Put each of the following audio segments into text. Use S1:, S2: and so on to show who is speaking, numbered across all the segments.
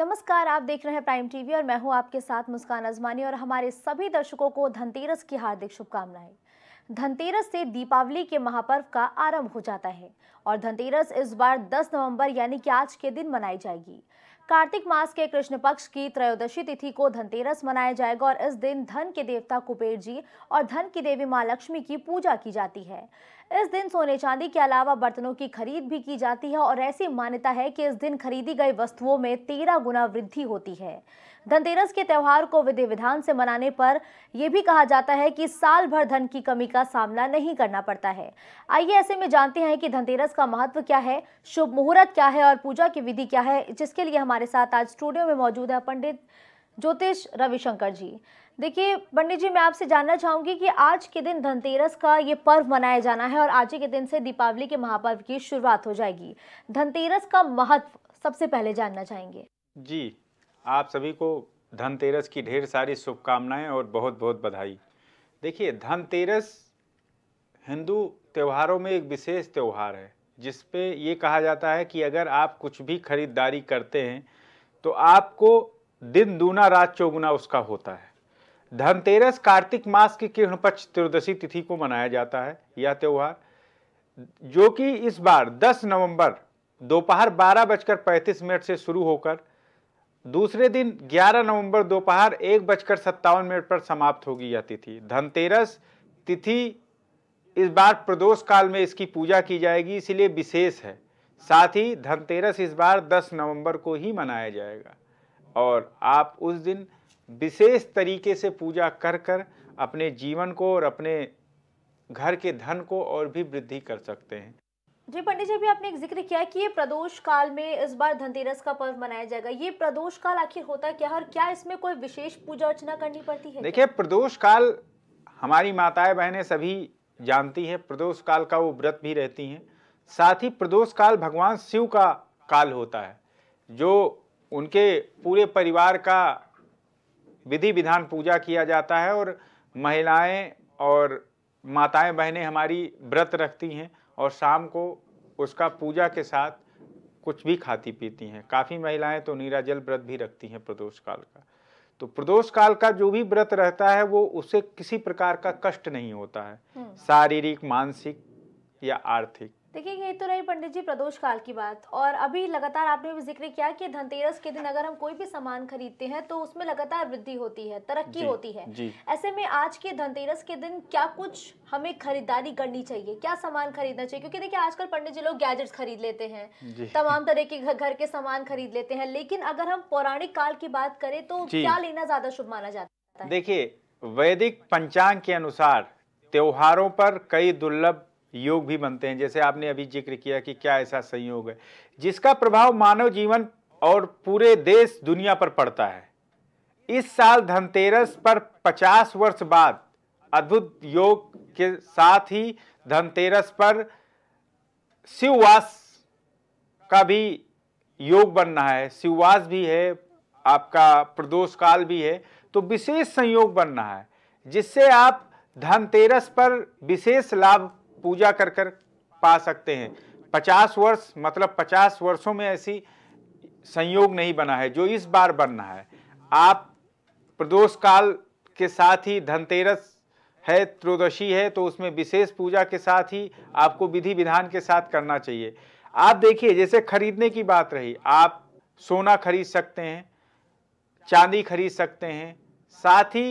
S1: नमस्कार आप देख रहे हैं प्राइम टीवी और मैं हूं आपके साथ मुस्कान अजमानी और हमारे सभी दर्शकों को धनतेरस की हार्दिक शुभकामनाएं धनतेरस से दीपावली के महापर्व का आरंभ हो जाता है और धनतेरस इस बार 10 नवंबर यानी कि आज के दिन मनाई जाएगी कार्तिक मास के कृष्ण पक्ष की त्रयोदशी तिथि को धनतेरस मनाया जाएगा और इस दिन धन के देवता कुबेर जी और धन की देवी माँ लक्ष्मी की पूजा की जाती है इस दिन सोने चांदी के अलावा बर्तनों की खरीद भी की जाती है और ऐसी मान्यता है कि इस दिन खरीदी गई वस्तुओं में तेरह गुना वृद्धि होती है धनतेरस के त्यौहार को विधि विधान से मनाने पर यह भी कहा जाता है कि साल भर धन की कमी का सामना नहीं करना पड़ता है आइए ऐसे में जानते हैं कि धनतेरस का महत्व क्या है शुभ मुहूर्त क्या है और पूजा की विधि क्या है जिसके लिए हमारे साथ आज स्टूडियो में मौजूद है पंडित ज्योतिष रविशंकर जी देखिए पंडित जी मैं आपसे जानना चाहूंगी कि आज के दिन धनतेरस का ये पर्व मनाया जाना है और आज के दिन से दीपावली के महापर्व की शुरुआत हो जाएगी धनतेरस का महत्व सबसे पहले जानना चाहेंगे
S2: जी आप सभी को धनतेरस की ढेर सारी शुभकामनाएं और बहुत बहुत बधाई देखिए धनतेरस हिंदू त्योहारों में एक विशेष त्यौहार है जिस पे ये कहा जाता है कि अगर आप कुछ भी खरीदारी करते हैं तो आपको दिन दूना रात चौगुना उसका होता है धनतेरस कार्तिक मास की किरण पक्ष त्रयोदशी तिथि को मनाया जाता है यह त्यौहार जो कि इस बार 10 नवंबर दोपहर बारह बजकर पैंतीस मिनट से शुरू होकर दूसरे दिन 11 नवंबर दोपहर एक बजकर सत्तावन मिनट पर समाप्त होगी यह तिथि धनतेरस तिथि इस बार प्रदोष काल में इसकी पूजा की जाएगी इसलिए विशेष है साथ ही धनतेरस इस बार 10 नवंबर को ही मनाया जाएगा और आप उस दिन विशेष तरीके से पूजा कर कर अपने जीवन को और अपने घर के धन को और भी वृद्धि कर सकते हैं
S1: जी पंडित जी अभी आपने एक जिक्र किया कि ये प्रदोष काल में इस बार धनतेरस का पर्व मनाया जाएगा ये प्रदोष काल आखिर होता क्या है और क्या इसमें कोई विशेष पूजा अर्चना करनी पड़ती है देखिये
S2: प्रदोष काल हमारी माताएं बहनें सभी जानती हैं प्रदोष काल का वो व्रत भी रहती हैं साथ ही प्रदोष काल भगवान शिव का काल होता है जो उनके पूरे परिवार का विधि विधान पूजा किया जाता है और महिलाएं और माताएं बहनें हमारी व्रत रखती हैं और शाम को उसका पूजा के साथ कुछ भी खाती पीती हैं काफ़ी महिलाएं तो जल व्रत भी रखती हैं प्रदोष काल का तो प्रदोष काल का जो भी व्रत रहता है वो उसे किसी प्रकार का कष्ट नहीं होता है हम्म। शारीरिक मानसिक या आर्थिक
S1: देखिए ये तो रही पंडित जी प्रदोष काल की बात और अभी लगातार आपने भी जिक्र किया कि धनतेरस के दिन अगर हम कोई भी सामान खरीदते हैं तो उसमें लगातार वृद्धि होती है तरक्की होती है ऐसे में आज के धनतेरस के दिन क्या कुछ हमें खरीदारी करनी चाहिए क्या सामान खरीदना चाहिए क्योंकि देखिए आजकल पंडित जी लोग गैजेट्स खरीद लेते हैं तमाम तरह के घर के सामान खरीद लेते हैं लेकिन अगर हम पौराणिक काल की बात करें तो क्या लेना ज्यादा शुभ माना जाता
S2: है देखिए वैदिक पंचांग के अनुसार त्योहारों पर कई दुर्लभ योग भी बनते हैं जैसे आपने अभी जिक्र किया कि क्या ऐसा संयोग है जिसका प्रभाव मानव जीवन और पूरे देश दुनिया पर पड़ता है इस साल धनतेरस पर 50 वर्ष बाद अद्भुत योग के साथ ही धनतेरस पर शिववास का भी योग बन रहा है शिववास भी है आपका प्रदोष काल भी है तो विशेष संयोग बन रहा है जिससे आप धनतेरस पर विशेष लाभ पूजा कर कर पा सकते हैं पचास वर्ष मतलब पचास वर्षों में ऐसी संयोग नहीं बना है जो इस बार बन रहा है आप प्रदोष काल के साथ ही धनतेरस है त्रोदशी है तो उसमें विशेष पूजा के साथ ही आपको विधि विधान के साथ करना चाहिए आप देखिए जैसे खरीदने की बात रही आप सोना खरीद सकते हैं चांदी खरीद सकते हैं साथ ही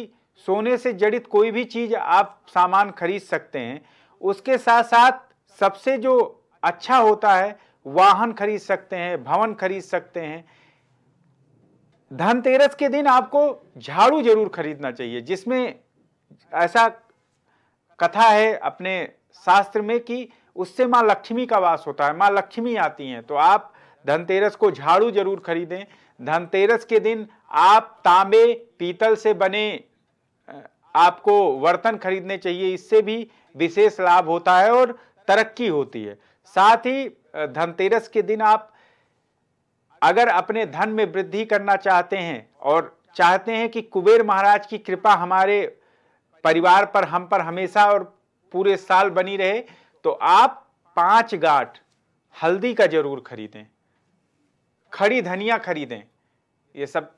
S2: सोने से जड़ित कोई भी चीज़ आप सामान खरीद सकते हैं उसके साथ साथ सबसे जो अच्छा होता है वाहन खरीद सकते हैं भवन खरीद सकते हैं धनतेरस के दिन आपको झाड़ू जरूर खरीदना चाहिए जिसमें ऐसा कथा है अपने शास्त्र में कि उससे माँ लक्ष्मी का वास होता है माँ लक्ष्मी आती हैं तो आप धनतेरस को झाड़ू जरूर खरीदें धनतेरस के दिन आप तांबे पीतल से बने आपको बर्तन खरीदने चाहिए इससे भी विशेष लाभ होता है और तरक्की होती है साथ ही धनतेरस के दिन आप अगर अपने धन में वृद्धि करना चाहते हैं और चाहते हैं कि कुबेर महाराज की कृपा हमारे परिवार पर हम पर हमेशा और पूरे साल बनी रहे तो आप पांच गाठ हल्दी का जरूर खरीदें खड़ी धनिया खरीदें ये सब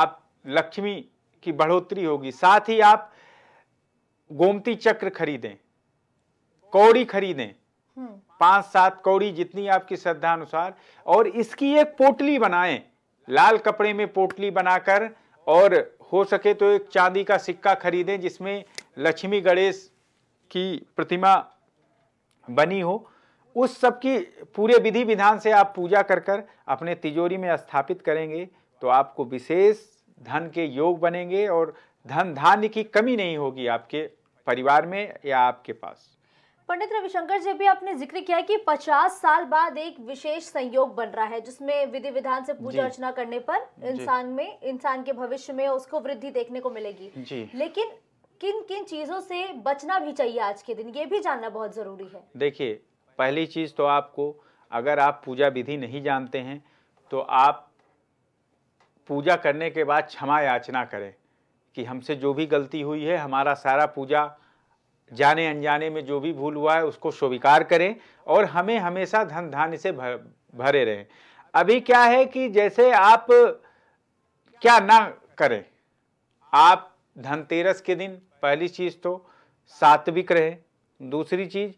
S2: आप लक्ष्मी की बढ़ोतरी होगी साथ ही आप गोमती चक्र खरीदें कौड़ी खरीदें हम्म। पांच सात कौड़ी जितनी आपकी श्रद्धा अनुसार और इसकी एक पोटली बनाएं लाल कपड़े में पोटली बनाकर और हो सके तो एक चांदी का सिक्का खरीदें जिसमें लक्ष्मी गणेश की प्रतिमा बनी हो उस सब की पूरे विधि विधान से आप पूजा कर कर अपने तिजोरी में स्थापित करेंगे तो आपको विशेष धन के योग बनेंगे और धन धान्य की कमी नहीं होगी आपके परिवार में या आपके पास
S1: पंडित रविशंकर जी भी आपने जिक्र किया कि 50 साल बाद एक विशेष संयोग बन रहा है जिसमें विधि विधान से पूजा अर्चना करने पर इंसान में इंसान के भविष्य में उसको वृद्धि देखने को मिलेगी लेकिन किन किन चीजों से बचना भी चाहिए आज के दिन ये भी जानना बहुत जरूरी है
S2: देखिए पहली चीज तो आपको अगर आप पूजा विधि नहीं जानते हैं तो आप पूजा करने के बाद क्षमा याचना करें कि हमसे जो भी गलती हुई है हमारा सारा पूजा जाने अनजाने में जो भी भूल हुआ है उसको स्वीकार करें और हमें हमेशा धन धान्य से भर, भरे रहें अभी क्या है कि जैसे आप क्या ना करें आप धनतेरस के दिन पहली चीज़ तो सात्विक रहें दूसरी चीज़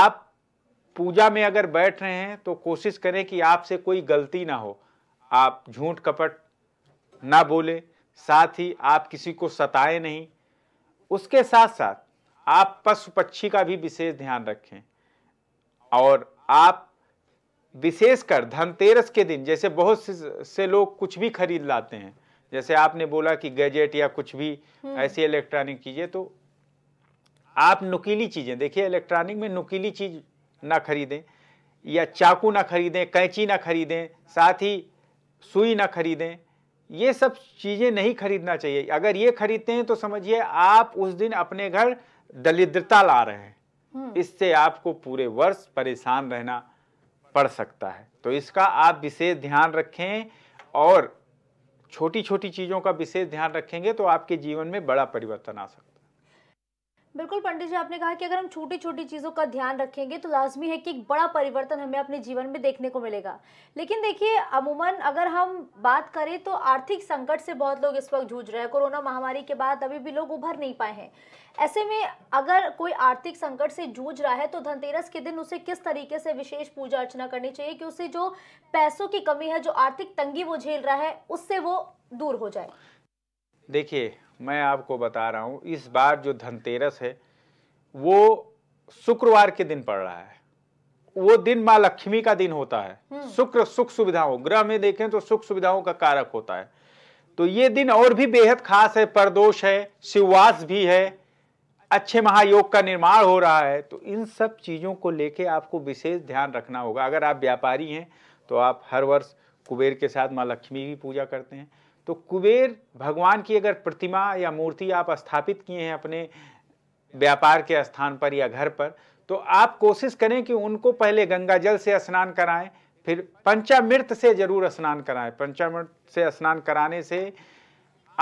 S2: आप पूजा में अगर बैठ रहे हैं तो कोशिश करें कि आपसे कोई गलती ना हो आप झूठ कपट ना बोले साथ ही आप किसी को सताए नहीं उसके साथ साथ आप पशु पक्षी का भी विशेष ध्यान रखें और आप विशेषकर धनतेरस के दिन जैसे बहुत से लोग कुछ भी खरीद लाते हैं जैसे आपने बोला कि गैजेट या कुछ भी हम्म। ऐसी इलेक्ट्रॉनिक चीज़ें तो आप नुकीली चीज़ें देखिए इलेक्ट्रॉनिक में नुकीली चीज़ ना खरीदें या चाकू ना खरीदें कैंची ना खरीदें साथ ही सुई ना खरीदें ये सब चीज़ें नहीं खरीदना चाहिए अगर ये खरीदते हैं तो समझिए आप उस दिन अपने घर दलिद्रता ला रहे हैं हम्म। इससे आपको पूरे वर्ष परेशान रहना पड़ सकता है तो इसका आप विशेष ध्यान रखें और छोटी छोटी चीज़ों का विशेष ध्यान रखेंगे तो आपके जीवन में बड़ा परिवर्तन आ सकता है
S1: बिल्कुल पंडित जी आपने कहा कि अगर हम छोटी छोटी चीज़ों का ध्यान रखेंगे तो लाजमी है कि एक बड़ा परिवर्तन हमें अपने जीवन में देखने को मिलेगा लेकिन देखिए अमूमन अगर हम बात करें तो आर्थिक संकट से बहुत लोग इस वक्त जूझ रहे हैं कोरोना महामारी के बाद अभी भी लोग उभर नहीं पाए हैं ऐसे में अगर कोई आर्थिक संकट से जूझ रहा है तो धनतेरस के दिन उसे किस तरीके से विशेष पूजा अर्चना करनी चाहिए कि उसे जो पैसों की कमी है जो आर्थिक तंगी वो झेल रहा है उससे वो दूर हो जाए
S2: देखिए मैं आपको बता रहा हूँ इस बार जो धनतेरस है वो शुक्रवार के दिन पड़ रहा है वो दिन माँ लक्ष्मी का दिन होता है हम्म। शुक्र सुख सुविधाओं ग्रह में देखें तो सुख सुविधाओं का कारक होता है तो ये दिन और भी बेहद खास है परदोष है शिववास भी है अच्छे महायोग का निर्माण हो रहा है तो इन सब चीज़ों को लेके आपको विशेष ध्यान रखना होगा अगर आप व्यापारी हैं तो आप हर वर्ष कुबेर के साथ माँ लक्ष्मी की पूजा करते हैं तो कुबेर भगवान की अगर प्रतिमा या मूर्ति आप स्थापित किए हैं अपने व्यापार के स्थान पर या घर पर तो आप कोशिश करें कि उनको पहले गंगा जल से स्नान कराएं फिर पंचामृत से जरूर स्नान कराएं पंचामृत से स्नान कराने से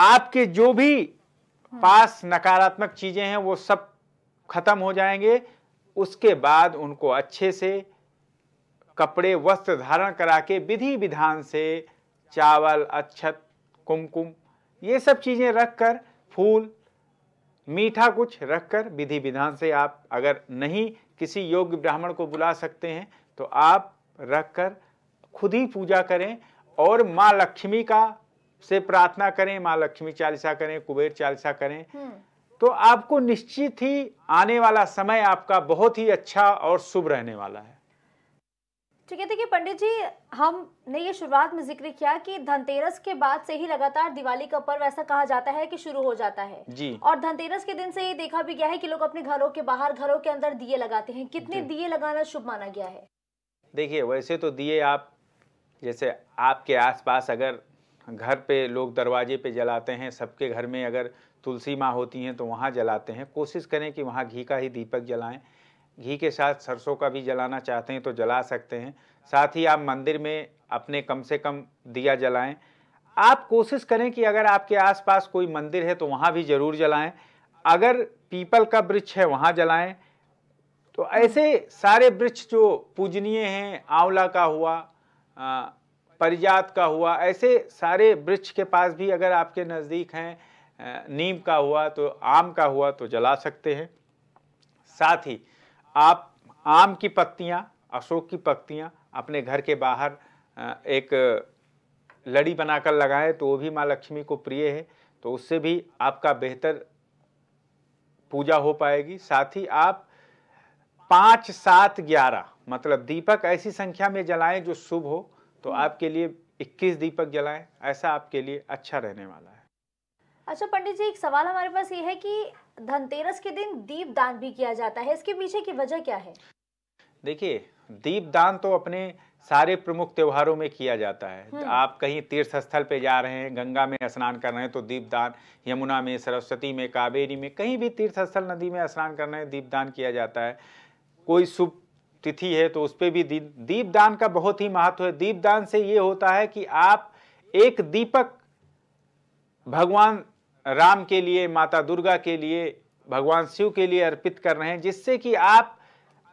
S2: आपके जो भी पास नकारात्मक चीज़ें हैं वो सब खत्म हो जाएंगे उसके बाद उनको अच्छे से कपड़े वस्त्र धारण करा के विधि विधान से चावल अच्छत कुमकुम ये सब चीज़ें रख कर फूल मीठा कुछ रख कर विधि विधान से आप अगर नहीं किसी योग्य ब्राह्मण को बुला सकते हैं तो आप रख कर खुद ही पूजा करें और माँ लक्ष्मी का से प्रार्थना करें माँ लक्ष्मी चालीसा करें कुबेर चालीसा करें हम्म। तो आपको निश्चित ही आने वाला समय आपका बहुत ही अच्छा और शुभ रहने वाला है
S1: ठीक है देखिए पंडित जी हमने ये शुरुआत में जिक्र किया कि धनतेरस के बाद से ही लगातार दिवाली का पर्व ऐसा कहा जाता है कि शुरू हो जाता है जी और धनतेरस के दिन से ये देखा भी गया है कि लोग अपने घरों के बाहर घरों के अंदर दिए लगाते हैं कितने दिए लगाना शुभ माना गया है
S2: देखिए वैसे तो दिए आप जैसे आपके आस अगर घर पे लोग दरवाजे पे जलाते हैं सबके घर में अगर तुलसी माँ होती हैं तो वहाँ जलाते हैं कोशिश करें कि वहाँ घी का ही दीपक जलाएं घी के साथ सरसों का भी जलाना चाहते हैं तो जला सकते हैं साथ ही आप मंदिर में अपने कम से कम दिया जलाएं आप कोशिश करें कि अगर आपके आसपास कोई मंदिर है तो वहाँ भी ज़रूर जलाएं अगर पीपल का वृक्ष है वहाँ जलाएं तो ऐसे सारे वृक्ष जो पूजनीय हैं आंवला का हुआ परिजात का हुआ ऐसे सारे वृक्ष के पास भी अगर आपके नज़दीक हैं नीम का हुआ तो आम का हुआ तो जला सकते हैं साथ ही आप आम की पत्तियां अशोक की पत्तियां अपने घर के बाहर एक लड़ी बनाकर लगाएं तो वो भी माँ लक्ष्मी को प्रिय है तो उससे भी आपका बेहतर पूजा हो पाएगी साथ ही आप पाँच सात ग्यारह मतलब दीपक ऐसी संख्या में जलाएं जो शुभ हो तो आपके लिए 21 दीपक जलाएं ऐसा आपके लिए अच्छा रहने वाला है
S1: अच्छा पंडित जी एक सवाल हमारे पास ये है कि धनतेरस के दिन दीप दान भी किया जाता है इसके पीछे की वजह क्या है
S2: देखिए दीप दान तो अपने सारे प्रमुख त्योहारों में किया जाता है हम्म। आप कहीं तीर्थ स्थल पे जा रहे हैं गंगा में स्नान कर रहे हैं तो दीप दान यमुना में सरस्वती में कावेरी में कहीं भी तीर्थ स्थल नदी में स्नान कर रहे हैं दीप दान किया जाता है कोई शुभ तिथि है तो उस पर भी दी, दीप दान का बहुत ही महत्व है दीप दान से ये होता है कि आप एक दीपक भगवान राम के लिए माता दुर्गा के लिए भगवान शिव के लिए अर्पित कर रहे हैं जिससे कि आप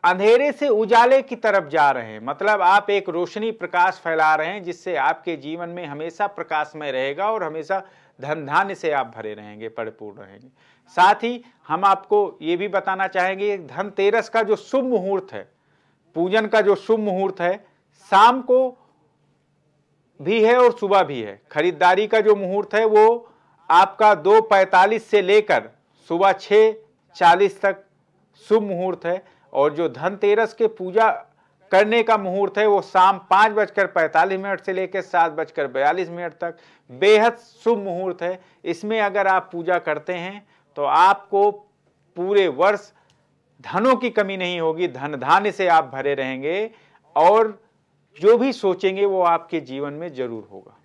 S2: अंधेरे से उजाले की तरफ जा रहे हैं मतलब आप एक रोशनी प्रकाश फैला रहे हैं जिससे आपके जीवन में हमेशा प्रकाशमय रहेगा और हमेशा धन धान्य से आप भरे रहेंगे परिपूर्ण रहेंगे साथ ही हम आपको ये भी बताना चाहेंगे धनतेरस का जो शुभ मुहूर्त है पूजन का जो शुभ मुहूर्त है शाम को भी है और सुबह भी है खरीदारी का जो मुहूर्त है वो आपका दो पैंतालीस से लेकर सुबह छः चालीस तक शुभ मुहूर्त है और जो धनतेरस के पूजा करने का मुहूर्त है वो शाम पाँच बजकर पैंतालीस मिनट से लेकर सात बजकर बयालीस मिनट तक बेहद शुभ मुहूर्त है इसमें अगर आप पूजा करते हैं तो आपको पूरे वर्ष धनों की कमी नहीं होगी धन धान्य से आप भरे रहेंगे और जो भी सोचेंगे वो आपके जीवन में जरूर होगा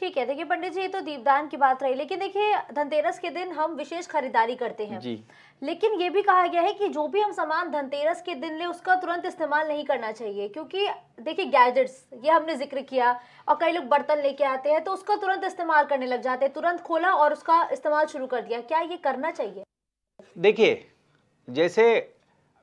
S1: ठीक है देखिए पंडित जी ये तो दीपदान की बात रही लेकिन देखिए धनतेरस के दिन हम विशेष खरीदारी करते हैं जी लेकिन ये भी कहा गया है कि जो भी हम सामान धनतेरस के दिन ले उसका तुरंत इस्तेमाल नहीं करना चाहिए क्योंकि देखिए गैजेट्स ये हमने जिक्र किया और कई लोग बर्तन लेके आते हैं तो उसका तुरंत इस्तेमाल करने लग जाते हैं तुरंत खोला और उसका इस्तेमाल शुरू कर दिया क्या ये करना चाहिए
S2: देखिए जैसे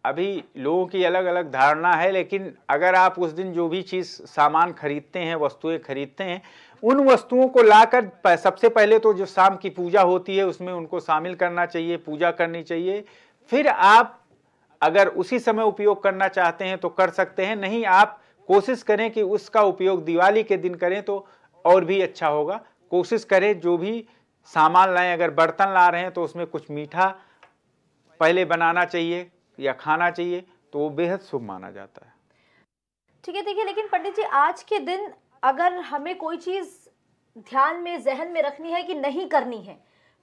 S2: अभी लोगों की अलग अलग धारणा है लेकिन अगर आप उस दिन जो भी चीज़ सामान खरीदते हैं वस्तुएं खरीदते हैं उन वस्तुओं को लाकर सबसे पहले तो जो शाम की पूजा होती है उसमें उनको शामिल करना चाहिए पूजा करनी चाहिए फिर आप अगर उसी समय उपयोग करना चाहते हैं तो कर सकते हैं नहीं आप कोशिश करें कि उसका उपयोग दिवाली के दिन करें तो और भी अच्छा होगा कोशिश करें जो भी सामान लाएं अगर बर्तन ला रहे हैं तो उसमें कुछ मीठा पहले बनाना चाहिए या खाना चाहिए तो वो बेहद शुभ माना जाता है
S1: ठीक है देखिए लेकिन पंडित जी आज के दिन अगर हमें कोई चीज़ ध्यान में जहन में रखनी है कि नहीं करनी है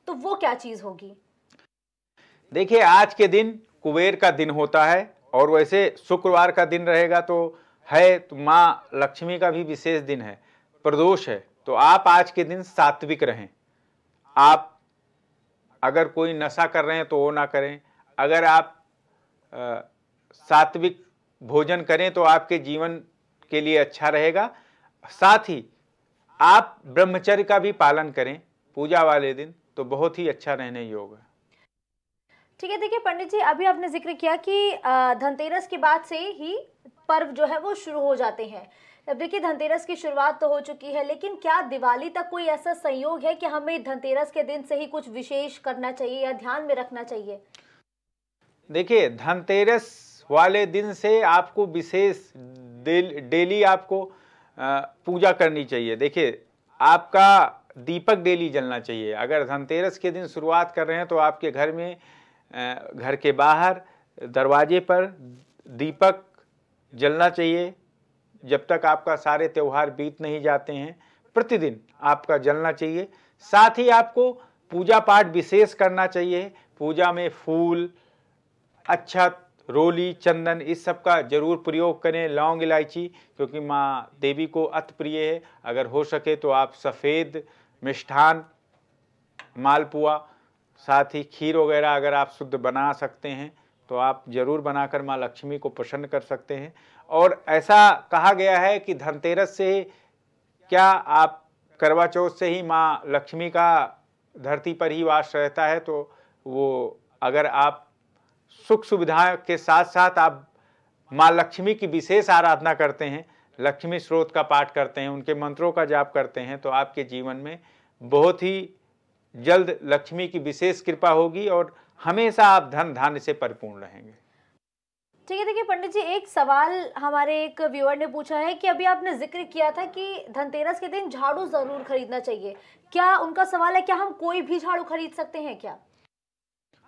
S1: तो वो क्या चीज़ होगी
S2: देखिए आज के दिन कुबेर का दिन होता है और वैसे शुक्रवार का दिन रहेगा तो है तो माँ लक्ष्मी का भी विशेष दिन है प्रदोष है तो आप आज के दिन सात्विक रहें आप अगर कोई नशा कर रहे हैं तो वो ना करें अगर आप आ, सात्विक भोजन करें तो आपके जीवन के लिए अच्छा रहेगा साथ ही आप ब्रह्मचर्य का भी पालन करें पूजा वाले दिन तो बहुत ही अच्छा रहने योग है
S1: ठीक है देखिए पंडित जी अभी आपने जिक्र किया कि धनतेरस के बाद से ही पर्व जो है वो शुरू हो जाते हैं अब देखिए धनतेरस की शुरुआत तो हो चुकी है लेकिन क्या दिवाली तक कोई ऐसा संयोग है कि हमें धनतेरस के दिन से ही कुछ विशेष करना चाहिए या ध्यान में रखना चाहिए
S2: देखिए धनतेरस वाले दिन से आपको विशेष डेली आपको पूजा करनी चाहिए देखिए आपका दीपक डेली जलना चाहिए अगर धनतेरस के दिन शुरुआत कर रहे हैं तो आपके घर में घर के बाहर दरवाजे पर दीपक जलना चाहिए जब तक आपका सारे त्यौहार बीत नहीं जाते हैं प्रतिदिन आपका जलना चाहिए साथ ही आपको पूजा पाठ विशेष करना चाहिए पूजा में फूल अच्छत रोली चंदन इस सब का जरूर प्रयोग करें लौंग इलायची क्योंकि माँ देवी को अत प्रिय है अगर हो सके तो आप सफ़ेद मिष्ठान मालपुआ साथ ही खीर वगैरह अगर आप शुद्ध बना सकते हैं तो आप ज़रूर बनाकर माँ लक्ष्मी को प्रसन्न कर सकते हैं और ऐसा कहा गया है कि धनतेरस से क्या आप करवा चौथ से ही माँ लक्ष्मी का धरती पर ही वास रहता है तो वो अगर आप सुख सुविधा के साथ साथ आप माँ लक्ष्मी की विशेष आराधना करते हैं लक्ष्मी स्रोत का पाठ करते हैं उनके मंत्रों का जाप करते हैं तो आपके जीवन में बहुत ही जल्द लक्ष्मी की विशेष कृपा होगी और हमेशा आप धन धान्य से परिपूर्ण रहेंगे
S1: ठीक है देखिए पंडित जी एक सवाल हमारे एक व्यूअर ने पूछा है कि अभी आपने जिक्र किया था कि धनतेरस के दिन झाड़ू जरूर खरीदना चाहिए क्या उनका सवाल है क्या हम कोई भी झाड़ू खरीद सकते हैं क्या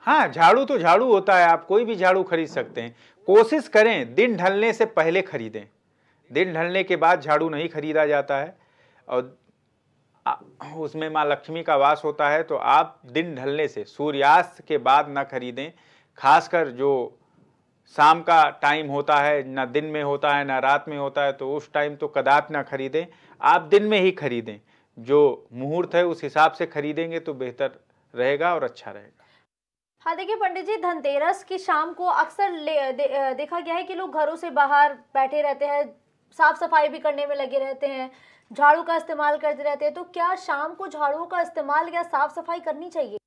S2: हाँ झाड़ू तो झाड़ू होता है आप कोई भी झाड़ू खरीद सकते हैं कोशिश करें दिन ढलने से पहले खरीदें दिन ढलने के बाद झाड़ू नहीं खरीदा जाता है और उसमें माँ लक्ष्मी का वास होता है तो आप दिन ढलने से सूर्यास्त के बाद ना खरीदें खासकर जो शाम का टाइम होता है ना दिन में होता है ना रात में होता है तो उस टाइम तो कदाप ना खरीदें आप दिन में ही खरीदें जो मुहूर्त है उस हिसाब से खरीदेंगे तो बेहतर रहेगा और अच्छा रहेगा
S1: हाँ देखिए पंडित जी धनतेरस की शाम को अक्सर दे, देखा गया है कि लोग घरों से बाहर बैठे रहते हैं साफ सफाई भी करने में लगे रहते हैं झाड़ू का इस्तेमाल करते रहते हैं तो क्या शाम को झाड़ू का इस्तेमाल या साफ सफाई करनी चाहिए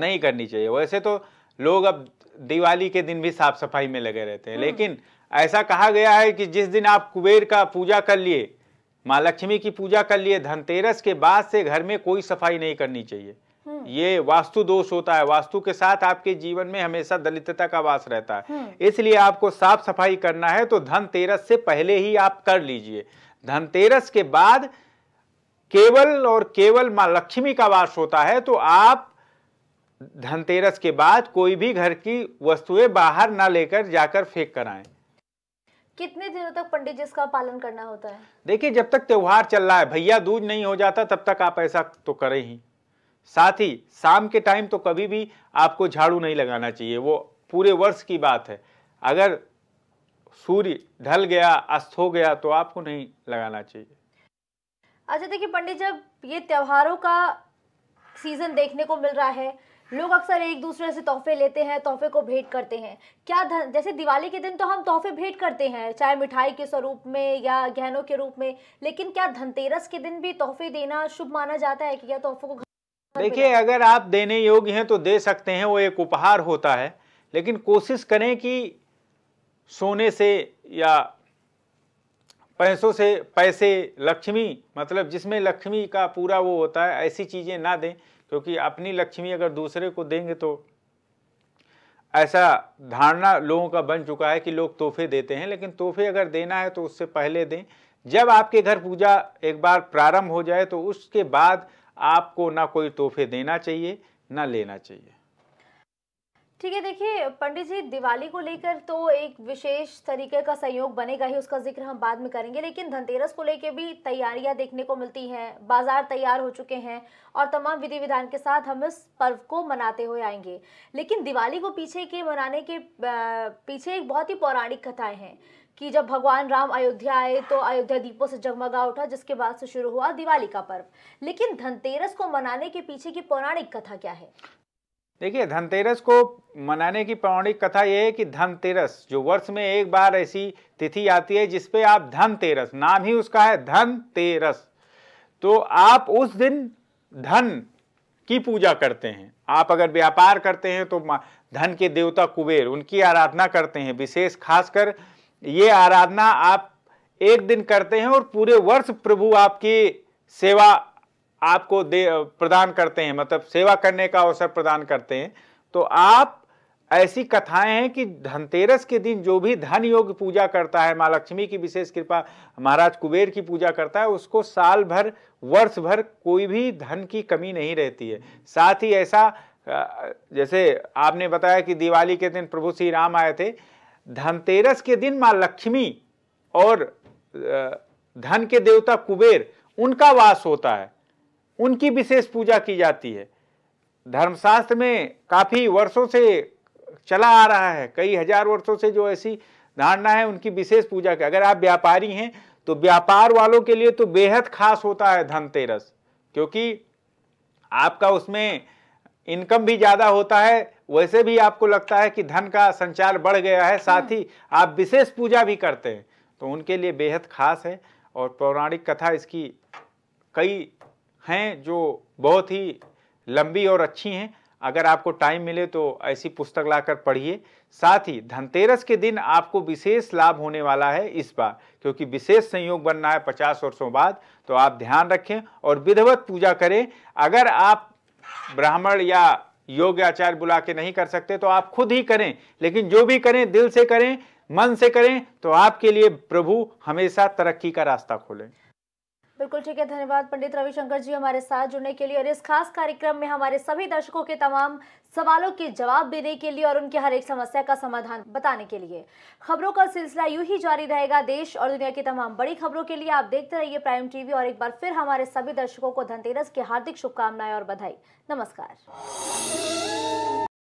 S2: नहीं करनी चाहिए वैसे तो लोग अब दिवाली के दिन भी साफ सफाई में लगे रहते हैं हम्म। लेकिन ऐसा कहा गया है कि जिस दिन आप कुबेर का पूजा कर लिए माँ लक्ष्मी की पूजा कर लिए धनतेरस के बाद से घर में कोई सफाई नहीं करनी चाहिए हम्म। ये वास्तु दोष होता है वास्तु के साथ आपके जीवन में हमेशा दलितता का वास रहता है हम्म। इसलिए आपको साफ सफाई करना है तो धनतेरस से पहले ही आप कर लीजिए धनतेरस के बाद केवल और केवल माँ लक्ष्मी का वास होता है तो आप धनतेरस के बाद कोई भी घर की वस्तुएं बाहर ना लेकर जाकर फेंक कर आए
S1: कितने दिनों तक पंडित जी इसका पालन करना होता है
S2: देखिए जब तक त्योहार चल रहा है भैया दूज नहीं हो जाता तब तक आप ऐसा तो करें ही साथ ही शाम के टाइम तो कभी भी आपको झाड़ू नहीं लगाना चाहिए वो पूरे वर्ष की बात है अगर सूर्य ढल गया अस्त हो गया तो आपको नहीं लगाना चाहिए
S1: अच्छा देखिए पंडित जब ये त्योहारों का सीजन देखने को मिल रहा है लोग अक्सर एक दूसरे से तोहफे लेते हैं तोहफे को भेंट करते हैं क्या धन, जैसे दिवाली के दिन तो हम तोहफे भेंट करते हैं चाहे मिठाई के स्वरूप में या गहनों के रूप में लेकिन क्या धनतेरस के दिन भी तोहफे देना शुभ माना जाता है कि क्या तोहफों को
S2: देखिए अगर आप देने योग्य हैं तो दे सकते हैं वो एक उपहार होता है लेकिन कोशिश करें कि सोने से या पैसों से पैसे लक्ष्मी मतलब जिसमें लक्ष्मी का पूरा वो होता है ऐसी चीज़ें ना दें क्योंकि अपनी लक्ष्मी अगर दूसरे को देंगे तो ऐसा धारणा लोगों का बन चुका है कि लोग तोहफे देते हैं लेकिन तोहफे अगर देना है तो उससे पहले दें जब आपके घर पूजा एक बार प्रारंभ हो जाए तो उसके बाद आपको ना कोई तोहफे देना चाहिए ना लेना चाहिए
S1: ठीक है देखिए पंडित जी दिवाली को लेकर तो एक विशेष तरीके का सहयोग बनेगा ही उसका जिक्र हम बाद में करेंगे लेकिन धनतेरस को लेकर भी तैयारियां देखने को मिलती हैं बाजार तैयार हो चुके हैं और तमाम विधि विधान के साथ हम इस पर्व को मनाते हुए आएंगे लेकिन दिवाली को पीछे के मनाने के पीछे एक बहुत ही पौराणिक कथाएं हैं कि जब भगवान राम अयोध्या आए तो अयोध्या दीपों से जगमगा उठा जिसके बाद से शुरू हुआ दिवाली का पर्व लेकिन धनतेरस को मनाने के पीछे की पौराणिक कथा क्या है
S2: देखिए धनतेरस को मनाने की पौराणिक कथा यह है कि धनतेरस जो वर्ष में एक बार ऐसी तिथि आती है जिसपे आप धनतेरस नाम ही उसका है धनतेरस तो आप उस दिन धन की पूजा करते हैं आप अगर व्यापार करते हैं तो धन के देवता कुबेर उनकी आराधना करते हैं विशेष खासकर ये आराधना आप एक दिन करते हैं और पूरे वर्ष प्रभु आपकी सेवा आपको दे प्रदान करते हैं मतलब सेवा करने का अवसर प्रदान करते हैं तो आप ऐसी कथाएं हैं कि धनतेरस के दिन जो भी धन योग पूजा करता है माँ लक्ष्मी की विशेष कृपा महाराज कुबेर की पूजा करता है उसको साल भर वर्ष भर कोई भी धन की कमी नहीं रहती है साथ ही ऐसा जैसे आपने बताया कि दिवाली के दिन प्रभु श्री राम आए थे धनतेरस के दिन माँ लक्ष्मी और धन के देवता कुबेर उनका वास होता है उनकी विशेष पूजा की जाती है धर्मशास्त्र में काफ़ी वर्षों से चला आ रहा है कई हजार वर्षों से जो ऐसी धारणा है उनकी विशेष पूजा की अगर आप व्यापारी हैं तो व्यापार वालों के लिए तो बेहद खास होता है धनतेरस क्योंकि आपका उसमें इनकम भी ज़्यादा होता है वैसे भी आपको लगता है कि धन का संचार बढ़ गया है साथ ही हाँ। आप विशेष पूजा भी करते हैं तो उनके लिए बेहद खास है और पौराणिक कथा इसकी कई हैं जो बहुत ही लंबी और अच्छी हैं अगर आपको टाइम मिले तो ऐसी पुस्तक लाकर पढ़िए साथ ही धनतेरस के दिन आपको विशेष लाभ होने वाला है इस बार क्योंकि विशेष संयोग बनना है पचास वर्षों बाद तो आप ध्यान रखें और विधवत पूजा करें अगर आप ब्राह्मण या योग्य आचार्य बुला के नहीं कर सकते तो आप खुद ही करें लेकिन जो भी करें दिल से करें मन से करें तो आपके लिए प्रभु हमेशा तरक्की का रास्ता खोलें
S1: बिल्कुल ठीक है धन्यवाद पंडित रविशंकर जी हमारे साथ जुड़ने के लिए और इस खास कार्यक्रम में हमारे सभी दर्शकों के तमाम सवालों के जवाब देने के लिए और उनकी हर एक समस्या का समाधान बताने के लिए खबरों का सिलसिला यूं ही जारी रहेगा देश और दुनिया की तमाम बड़ी खबरों के लिए आप देखते रहिए प्राइम टीवी और एक बार फिर हमारे सभी दर्शकों को धनतेरस की हार्दिक शुभकामनाएं और बधाई नमस्कार